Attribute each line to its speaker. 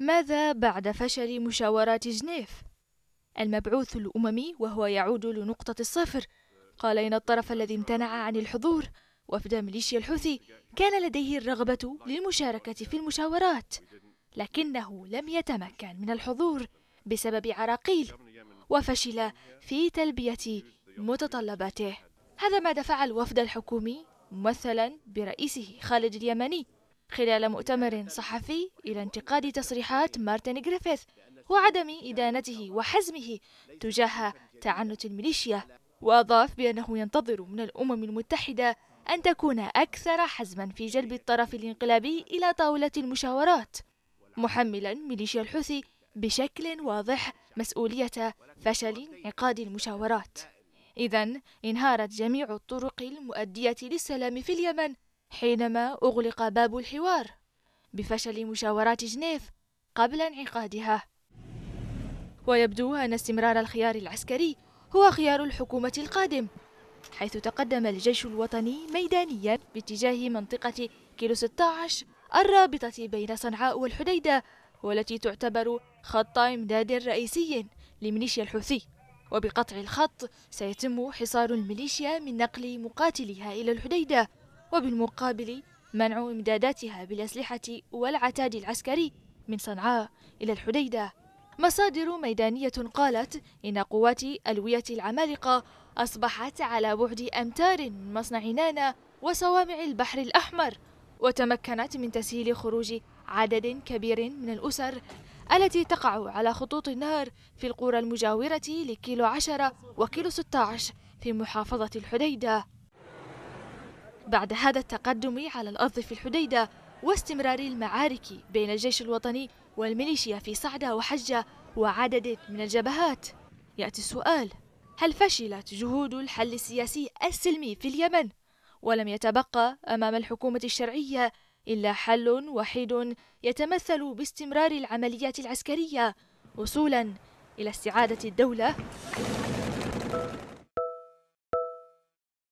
Speaker 1: ماذا بعد فشل مشاورات جنيف؟ المبعوث الأممي وهو يعود لنقطة الصفر قال إن الطرف الذي امتنع عن الحضور وفد ميليشيا الحوثي كان لديه الرغبة للمشاركة في المشاورات لكنه لم يتمكن من الحضور بسبب عراقيل وفشل في تلبية متطلباته هذا ما دفع الوفد الحكومي ممثلا برئيسه خالد اليمني خلال مؤتمر صحفي إلى انتقاد تصريحات مارتن جريفيث وعدم إدانته وحزمه تجاه تعنت الميليشيا وأضاف بأنه ينتظر من الأمم المتحدة أن تكون أكثر حزما في جلب الطرف الانقلابي إلى طاولة المشاورات محملا ميليشيا الحوثي بشكل واضح مسؤولية فشل انعقاد المشاورات إذا انهارت جميع الطرق المؤدية للسلام في اليمن حينما أغلق باب الحوار بفشل مشاورات جنيف قبل انعقادها ويبدو أن استمرار الخيار العسكري هو خيار الحكومة القادم حيث تقدم الجيش الوطني ميدانيا باتجاه منطقة كيلو 16 الرابطة بين صنعاء والحديدة والتي تعتبر خط إمداد رئيسي لميليشيا الحوثي وبقطع الخط سيتم حصار الميليشيا من نقل مقاتليها إلى الحديدة وبالمقابل منع إمداداتها بالأسلحة والعتاد العسكري من صنعاء إلى الحديدة مصادر ميدانية قالت إن قوات ألوية العمالقة أصبحت على بعد أمتار من مصنع نانا وصوامع البحر الأحمر وتمكنت من تسهيل خروج عدد كبير من الأسر التي تقع على خطوط النهر في القرى المجاورة لكيلو 10 وكيلو 16 في محافظة الحديدة بعد هذا التقدم على الأرض في الحديدة واستمرار المعارك بين الجيش الوطني والميليشيا في صعدة وحجة وعدد من الجبهات يأتي السؤال هل فشلت جهود الحل السياسي السلمي في اليمن ولم يتبقى أمام الحكومة الشرعية إلا حل وحيد يتمثل باستمرار العمليات العسكرية وصولا إلى استعادة الدولة